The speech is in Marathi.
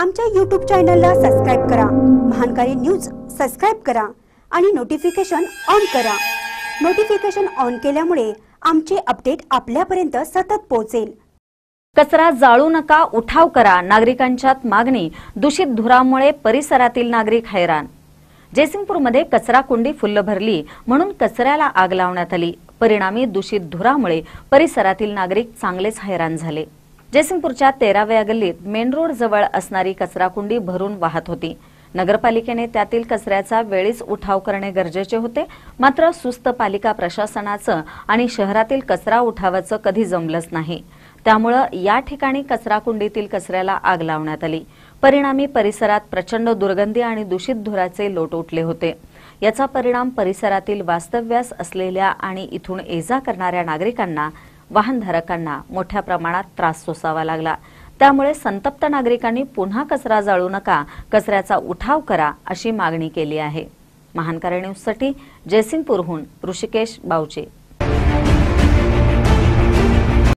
आमच्या यूट्यूब चॅनलला सबस्क्राईब करा महानकारी न्यूज सबस्क्राईब करा आणि नोटिफिकेशन ऑन करा नोटिफिकेशन ऑन केल्यामुळे आमचे अपडेट आपल्यापर्यंत सतत पोहोचेल कचरा जाळू नका उठाव करा नागरिकांच्यात मागणी दूषित धुरामुळे परिसरातील नागरिक हैराण जयसिंगपूरमध्ये कचरा कुंडी फुल्ल भरली म्हणून कचऱ्याला आग लावण्यात आली परिणामी दूषित धुरामुळे परिसरातील नागरिक चांगलेच हैराण झाले जयसिंगपूरच्या तेराव्या गल्लीत मेन रोड जवळ असणारी कचराकुंडी भरून वाहत होती नगरपालिकेने त्यातील कचऱ्याचा वेळीच उठाव करणे गरजेचे होते मात्र सुस्त पालिका प्रशासनाचं आणि शहरातील कचरा उठावाचं कधी जमलंच नाही त्यामुळं या ठिकाणी कचराकुंडीतील कचऱ्याला आग लावण्यात आली परिणामी परिसरात प्रचंड दुर्गंधी आणि दूषित धुराचे लोट उठले होते याचा परिणाम परिसरातील वास्तव्यास असलेल्या आणि इथून एजा करणाऱ्या नागरिकांना वाहनधारकांना मोठ्या प्रमाणात त्रास सोसावा लागला त्यामुळे संतप्त नागरिकांनी पुन्हा कचरा जाळू नका कचऱ्याचा उठाव करा अशी मागणी केली आहे महान न्यूजसाठी जयसिंगपूरहून ऋषिकेश बावचे